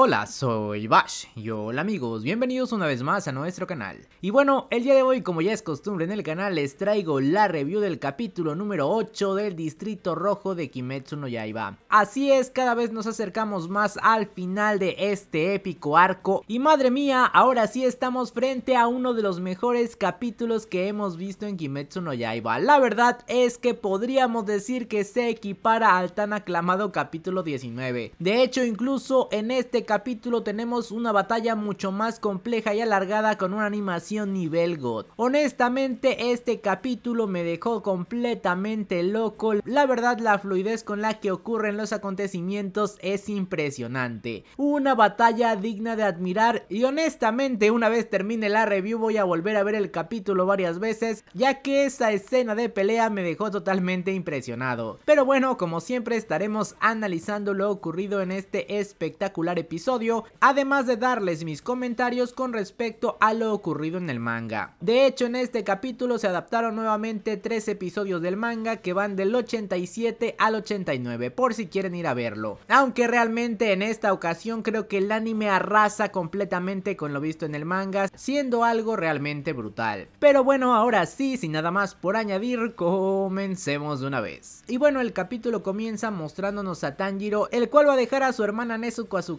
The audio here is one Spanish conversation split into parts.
Hola, soy Bash y hola amigos, bienvenidos una vez más a nuestro canal. Y bueno, el día de hoy como ya es costumbre en el canal les traigo la review del capítulo número 8 del Distrito Rojo de Kimetsu no Yaiba. Así es, cada vez nos acercamos más al final de este épico arco y madre mía, ahora sí estamos frente a uno de los mejores capítulos que hemos visto en Kimetsu no Yaiba. La verdad es que podríamos decir que se equipara al tan aclamado capítulo 19. De hecho, incluso en este capítulo tenemos una batalla mucho más compleja y alargada con una animación nivel God. Honestamente este capítulo me dejó completamente loco, la verdad la fluidez con la que ocurren los acontecimientos es impresionante. Una batalla digna de admirar y honestamente una vez termine la review voy a volver a ver el capítulo varias veces ya que esa escena de pelea me dejó totalmente impresionado. Pero bueno, como siempre estaremos analizando lo ocurrido en este espectacular episodio episodio, además de darles mis comentarios con respecto a lo ocurrido en el manga. De hecho, en este capítulo se adaptaron nuevamente tres episodios del manga que van del 87 al 89, por si quieren ir a verlo. Aunque realmente en esta ocasión creo que el anime arrasa completamente con lo visto en el manga, siendo algo realmente brutal. Pero bueno, ahora sí, sin nada más por añadir, comencemos de una vez. Y bueno, el capítulo comienza mostrándonos a Tanjiro, el cual va a dejar a su hermana Nezuko a su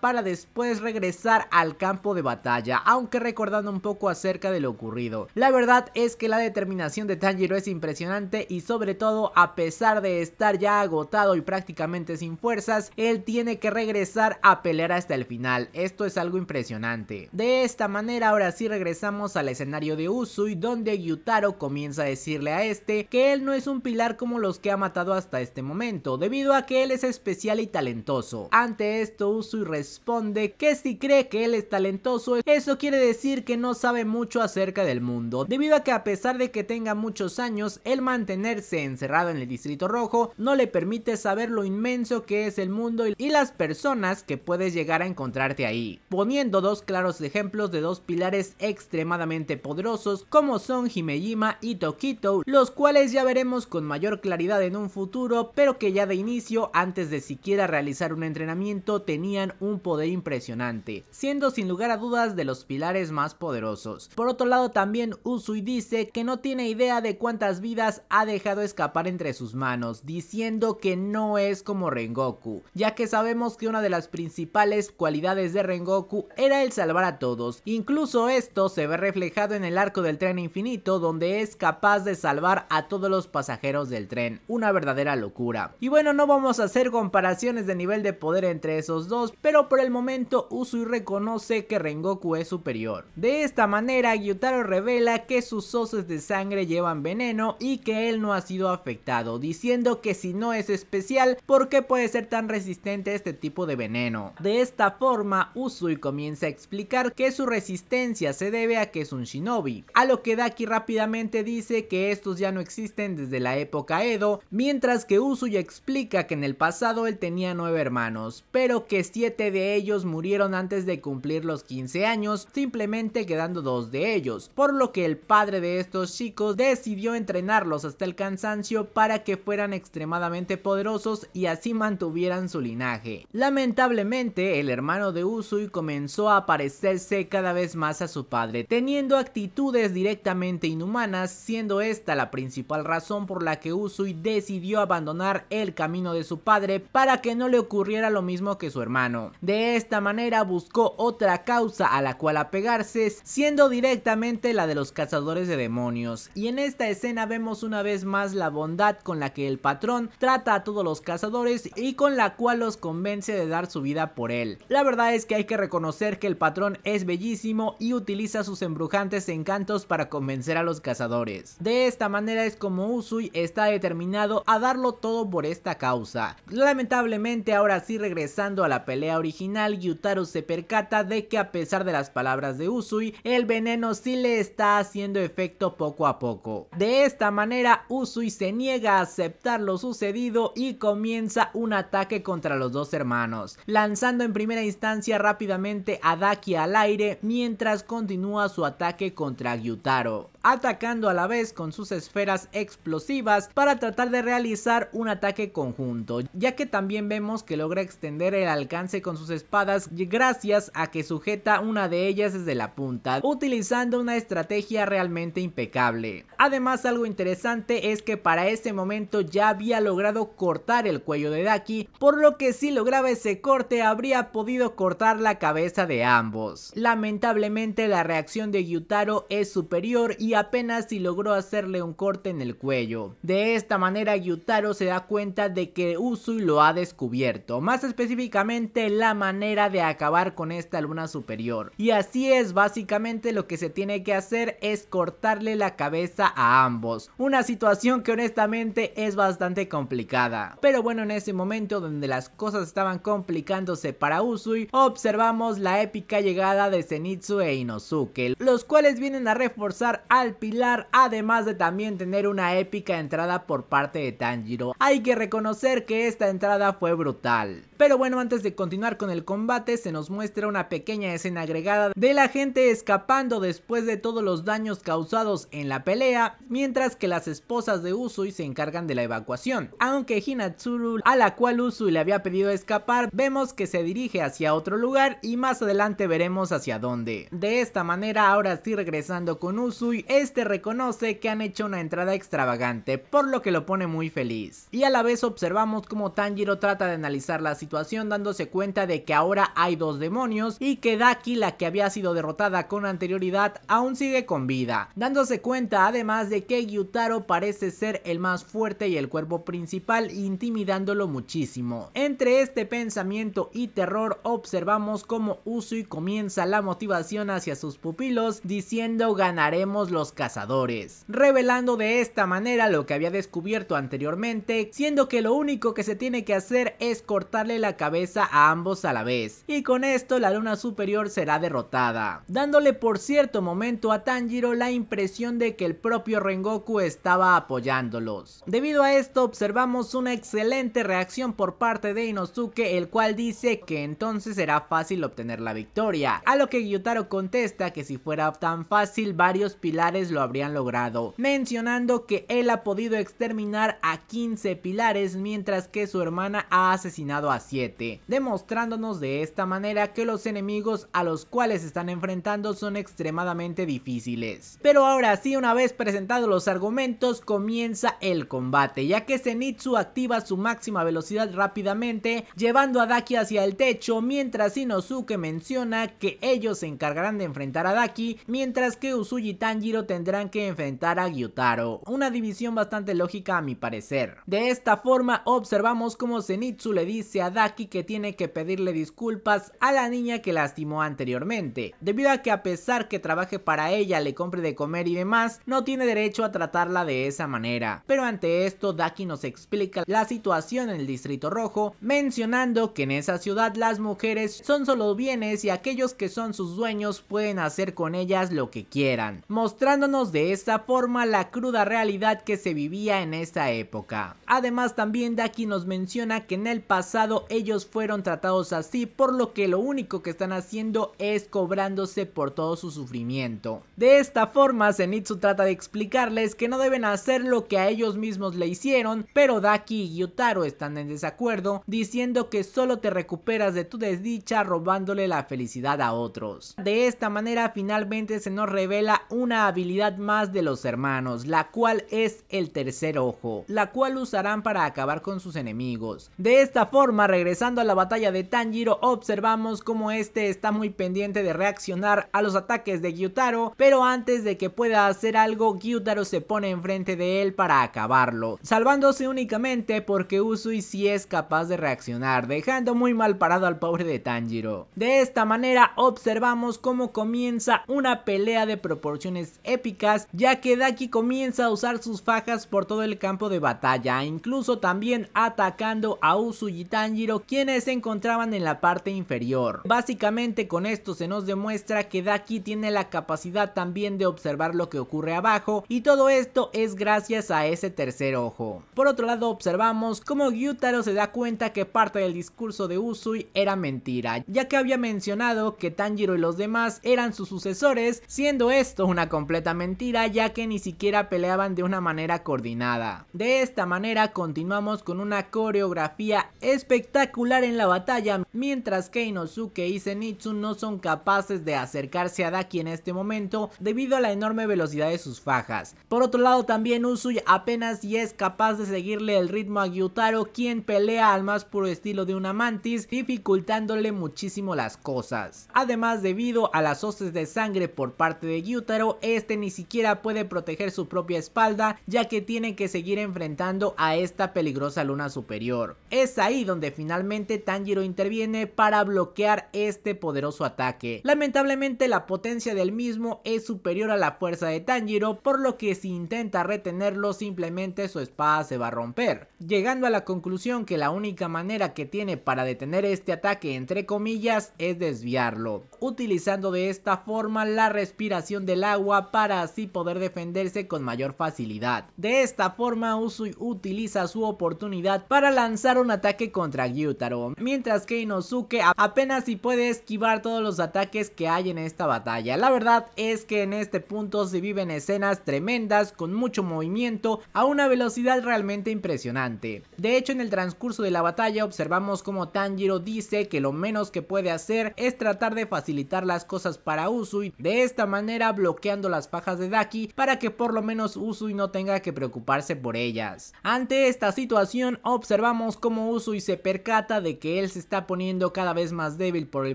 para después regresar al campo de batalla, aunque recordando un poco acerca de lo ocurrido. La verdad es que la determinación de Tanjiro es impresionante y sobre todo a pesar de estar ya agotado y prácticamente sin fuerzas, él tiene que regresar a pelear hasta el final, esto es algo impresionante. De esta manera ahora sí regresamos al escenario de Usui donde Yutaro comienza a decirle a este que él no es un pilar como los que ha matado hasta este momento, debido a que él es especial y talentoso. Ante esto y responde que si cree que él es talentoso, eso quiere decir que no sabe mucho acerca del mundo, debido a que a pesar de que tenga muchos años, el mantenerse encerrado en el Distrito Rojo no le permite saber lo inmenso que es el mundo y las personas que puedes llegar a encontrarte ahí, poniendo dos claros ejemplos de dos pilares extremadamente poderosos como son Himejima y Tokito, los cuales ya veremos con mayor claridad en un futuro, pero que ya de inicio, antes de siquiera realizar un entrenamiento, tenía un poder impresionante, siendo sin lugar a dudas de los pilares más poderosos. Por otro lado también Usui dice que no tiene idea de cuántas vidas ha dejado escapar entre sus manos, diciendo que no es como Rengoku, ya que sabemos que una de las principales cualidades de Rengoku era el salvar a todos, incluso esto se ve reflejado en el arco del tren infinito donde es capaz de salvar a todos los pasajeros del tren, una verdadera locura. Y bueno, no vamos a hacer comparaciones de nivel de poder entre esos dos, pero por el momento Usui reconoce que Rengoku es superior. De esta manera, Gyutaro revela que sus hoces de sangre llevan veneno y que él no ha sido afectado, diciendo que si no es especial, ¿por qué puede ser tan resistente a este tipo de veneno? De esta forma, Usui comienza a explicar que su resistencia se debe a que es un shinobi, a lo que Daki rápidamente dice que estos ya no existen desde la época Edo, mientras que Usui explica que en el pasado él tenía nueve hermanos, pero que de ellos murieron antes de cumplir los 15 años, simplemente quedando dos de ellos, por lo que el padre de estos chicos decidió entrenarlos hasta el cansancio para que fueran extremadamente poderosos y así mantuvieran su linaje. Lamentablemente, el hermano de Usui comenzó a parecerse cada vez más a su padre, teniendo actitudes directamente inhumanas, siendo esta la principal razón por la que Usui decidió abandonar el camino de su padre para que no le ocurriera lo mismo que su hermano. De esta manera buscó otra causa a la cual apegarse, siendo directamente la de los cazadores de demonios. Y en esta escena vemos una vez más la bondad con la que el patrón trata a todos los cazadores y con la cual los convence de dar su vida por él. La verdad es que hay que reconocer que el patrón es bellísimo y utiliza sus embrujantes encantos para convencer a los cazadores. De esta manera es como Usui está determinado a darlo todo por esta causa. Lamentablemente ahora sí regresando a la pelea original, Gyutaro se percata de que a pesar de las palabras de Usui, el veneno sí le está haciendo efecto poco a poco. De esta manera, Usui se niega a aceptar lo sucedido y comienza un ataque contra los dos hermanos, lanzando en primera instancia rápidamente a Daki al aire mientras continúa su ataque contra Gyutaro atacando a la vez con sus esferas explosivas para tratar de realizar un ataque conjunto, ya que también vemos que logra extender el alcance con sus espadas gracias a que sujeta una de ellas desde la punta, utilizando una estrategia realmente impecable. Además algo interesante es que para este momento ya había logrado cortar el cuello de Daki, por lo que si lograba ese corte habría podido cortar la cabeza de ambos. Lamentablemente la reacción de Gyutaro es superior y apenas si logró hacerle un corte en el cuello. De esta manera Yutaro se da cuenta de que Usui lo ha descubierto, más específicamente la manera de acabar con esta luna superior. Y así es básicamente lo que se tiene que hacer es cortarle la cabeza a ambos, una situación que honestamente es bastante complicada. Pero bueno en ese momento donde las cosas estaban complicándose para Usui, observamos la épica llegada de Zenitsu e Inosuke, los cuales vienen a reforzar a pilar, además de también tener una épica entrada por parte de Tanjiro. Hay que reconocer que esta entrada fue brutal. Pero bueno, antes de continuar con el combate, se nos muestra una pequeña escena agregada de la gente escapando después de todos los daños causados en la pelea, mientras que las esposas de Usui se encargan de la evacuación. Aunque Hinatsuru, a la cual Usui le había pedido escapar, vemos que se dirige hacia otro lugar y más adelante veremos hacia dónde. De esta manera, ahora estoy regresando con Usui, este reconoce que han hecho una entrada extravagante, por lo que lo pone muy feliz. Y a la vez observamos cómo Tanjiro trata de analizar la situación dándose cuenta de que ahora hay dos demonios y que Daki, la que había sido derrotada con anterioridad, aún sigue con vida, dándose cuenta además de que Gyutaro parece ser el más fuerte y el cuerpo principal intimidándolo muchísimo. Entre este pensamiento y terror observamos cómo Usui comienza la motivación hacia sus pupilos diciendo ganaremos los cazadores, revelando de esta manera lo que había descubierto anteriormente, siendo que lo único que se tiene que hacer es cortarle la cabeza a ambos a la vez, y con esto la luna superior será derrotada, dándole por cierto momento a Tanjiro la impresión de que el propio Rengoku estaba apoyándolos. Debido a esto observamos una excelente reacción por parte de Inosuke, el cual dice que entonces será fácil obtener la victoria, a lo que Gyutaro contesta que si fuera tan fácil varios pilares lo habrían logrado, mencionando que él ha podido exterminar a 15 pilares mientras que su hermana ha asesinado a 7, demostrándonos de esta manera que los enemigos a los cuales están enfrentando son extremadamente difíciles. Pero ahora sí, una vez presentados los argumentos, comienza el combate, ya que Zenitsu activa su máxima velocidad rápidamente, llevando a Daki hacia el techo, mientras Inosuke menciona que ellos se encargarán de enfrentar a Daki, mientras que Usuji Tanjiro tendrán que enfrentar a Gyutaro. Una división bastante lógica a mi parecer. De esta forma observamos cómo Zenitsu le dice a Daki que tiene que pedirle disculpas a la niña que lastimó anteriormente. Debido a que a pesar que trabaje para ella, le compre de comer y demás, no tiene derecho a tratarla de esa manera. Pero ante esto Daki nos explica la situación en el Distrito Rojo, mencionando que en esa ciudad las mujeres son solo bienes y aquellos que son sus dueños pueden hacer con ellas lo que quieran. Mostrando mostrándonos de esta forma la cruda realidad que se vivía en esa época. Además también Daki nos menciona que en el pasado ellos fueron tratados así por lo que lo único que están haciendo es cobrándose por todo su sufrimiento. De esta forma Senitsu trata de explicarles que no deben hacer lo que a ellos mismos le hicieron, pero Daki y Yutaro están en desacuerdo diciendo que solo te recuperas de tu desdicha robándole la felicidad a otros. De esta manera finalmente se nos revela una habilidad más de los hermanos, la cual es el tercer ojo, la cual usarán para acabar con sus enemigos. De esta forma, regresando a la batalla de Tanjiro, observamos cómo este está muy pendiente de reaccionar a los ataques de Gyutaro, pero antes de que pueda hacer algo, Gyutaro se pone enfrente de él para acabarlo, salvándose únicamente porque Usui si es capaz de reaccionar, dejando muy mal parado al pobre de Tanjiro. De esta manera observamos cómo comienza una pelea de proporciones épicas, ya que Daki comienza a usar sus fajas por todo el campo de batalla, incluso también atacando a Usui y Tanjiro, quienes se encontraban en la parte inferior. Básicamente con esto se nos demuestra que Daki tiene la capacidad también de observar lo que ocurre abajo, y todo esto es gracias a ese tercer ojo. Por otro lado observamos cómo Gyutaro se da cuenta que parte del discurso de Usui era mentira, ya que había mencionado que Tanjiro y los demás eran sus sucesores, siendo esto una compañía mentira ya que ni siquiera peleaban de una manera coordinada. De esta manera continuamos con una coreografía espectacular en la batalla mientras que Inosuke y Senitsu no son capaces de acercarse a Daki en este momento debido a la enorme velocidad de sus fajas. Por otro lado también Usui apenas y es capaz de seguirle el ritmo a Gyutaro quien pelea al más puro estilo de una mantis dificultándole muchísimo las cosas. Además debido a las hoces de sangre por parte de Gyutaro es este ni siquiera puede proteger su propia espalda ya que tiene que seguir enfrentando a esta peligrosa luna superior. Es ahí donde finalmente Tanjiro interviene para bloquear este poderoso ataque. Lamentablemente la potencia del mismo es superior a la fuerza de Tanjiro por lo que si intenta retenerlo simplemente su espada se va a romper. Llegando a la conclusión que la única manera que tiene para detener este ataque entre comillas es desviarlo. Utilizando de esta forma la respiración del agua para así poder defenderse con mayor facilidad. De esta forma Usui utiliza su oportunidad para lanzar un ataque contra Gyutaro, mientras que Inosuke apenas si puede esquivar todos los ataques que hay en esta batalla. La verdad es que en este punto se viven escenas tremendas con mucho movimiento a una velocidad realmente impresionante. De hecho en el transcurso de la batalla observamos como Tanjiro dice que lo menos que puede hacer es tratar de facilitar las cosas para Usui, de esta manera bloqueando la las pajas de Daki para que por lo menos Usui no tenga que preocuparse por ellas. Ante esta situación observamos cómo Usui se percata de que él se está poniendo cada vez más débil por el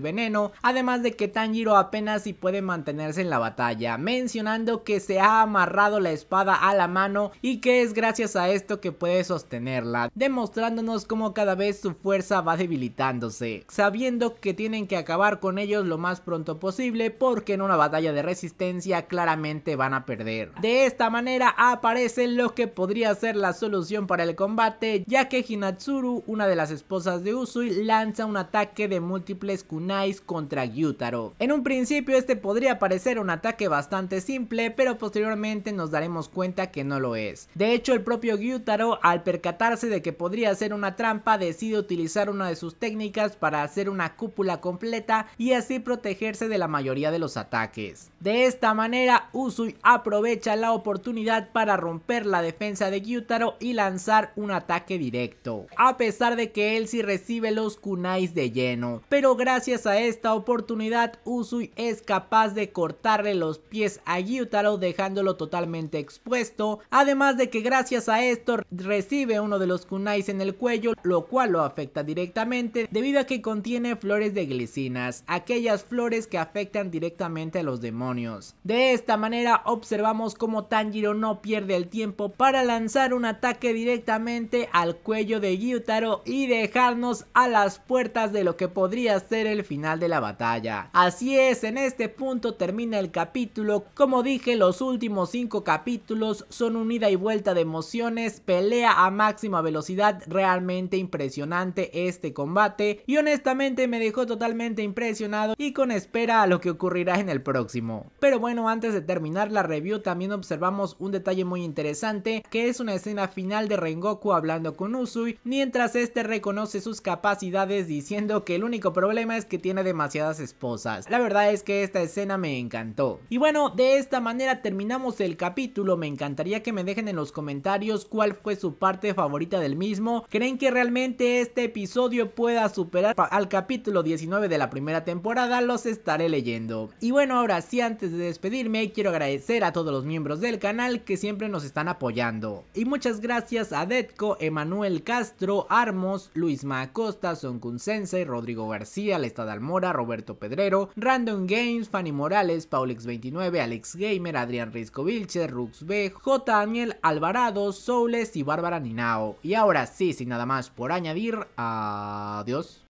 veneno, además de que Tanjiro apenas si puede mantenerse en la batalla, mencionando que se ha amarrado la espada a la mano y que es gracias a esto que puede sostenerla, demostrándonos cómo cada vez su fuerza va debilitándose, sabiendo que tienen que acabar con ellos lo más pronto posible porque en una batalla de resistencia claramente van a perder. De esta manera aparece lo que podría ser la solución para el combate, ya que Hinatsuru, una de las esposas de Usui, lanza un ataque de múltiples kunais contra Gyutaro. En un principio este podría parecer un ataque bastante simple, pero posteriormente nos daremos cuenta que no lo es. De hecho, el propio Gyutaro, al percatarse de que podría ser una trampa, decide utilizar una de sus técnicas para hacer una cúpula completa y así protegerse de la mayoría de los ataques. De esta manera, Usui aprovecha la oportunidad para romper la defensa de Gyutaro y lanzar un ataque directo, a pesar de que él sí recibe los kunais de lleno, pero gracias a esta oportunidad Usui es capaz de cortarle los pies a Gyutaro dejándolo totalmente expuesto, además de que gracias a esto recibe uno de los kunais en el cuello, lo cual lo afecta directamente debido a que contiene flores de glicinas, aquellas flores que afectan directamente a los demonios. De esta manera observamos como Tanjiro no pierde el tiempo para lanzar un ataque directamente al cuello de Gyutaro y dejarnos a las puertas de lo que podría ser el final de la batalla. Así es, en este punto termina el capítulo, como dije los últimos cinco capítulos son unida y vuelta de emociones, pelea a máxima velocidad, realmente impresionante este combate y honestamente me dejó totalmente impresionado y con espera a lo que ocurrirá en el próximo. Pero bueno, antes de terminar la review también observamos un detalle muy interesante que es una escena final de Rengoku hablando con Usui mientras este reconoce sus capacidades diciendo que el único problema es que tiene demasiadas esposas. La verdad es que esta escena me encantó. Y bueno, de esta manera terminamos el capítulo, me encantaría que me dejen en los comentarios cuál fue su parte favorita del mismo. ¿Creen que realmente este episodio pueda superar al capítulo 19 de la primera temporada? Los estaré leyendo. Y bueno, ahora sí, antes de despedirme, quiero agradecer a todos los miembros del canal que siempre nos están apoyando. Y muchas gracias a Detco, Emanuel Castro, Armos, Luis Macosta, soncunsense Rodrigo García, Lestad Almora, Roberto Pedrero, Random Games, Fanny Morales, Paulix29, Alex Gamer, Adrián Risco Vilche, Rux B, J. Daniel Alvarado, Soules y Bárbara Ninao. Y ahora sí, sin nada más por añadir, adiós.